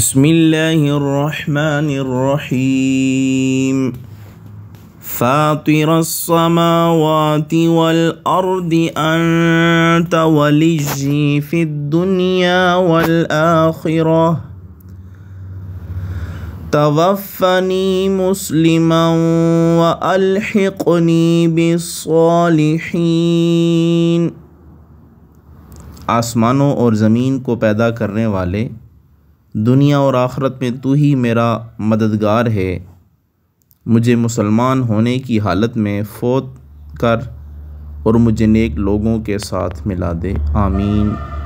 بسم الله الرحمن الرحيم فاطر السماوات والأرض أنت ولجي في الدنيا والآخرة توفني مسلما وألحقني بالصالحين آسمانوں اور زمین کو پیدا کرنے والے دنیا اور آخرت میں تو ہی میرا مددگار ہے مجھے مسلمان ہونے کی حالت میں فوت کر اور مجھے نیک لوگوں کے ساتھ ملا دے آمین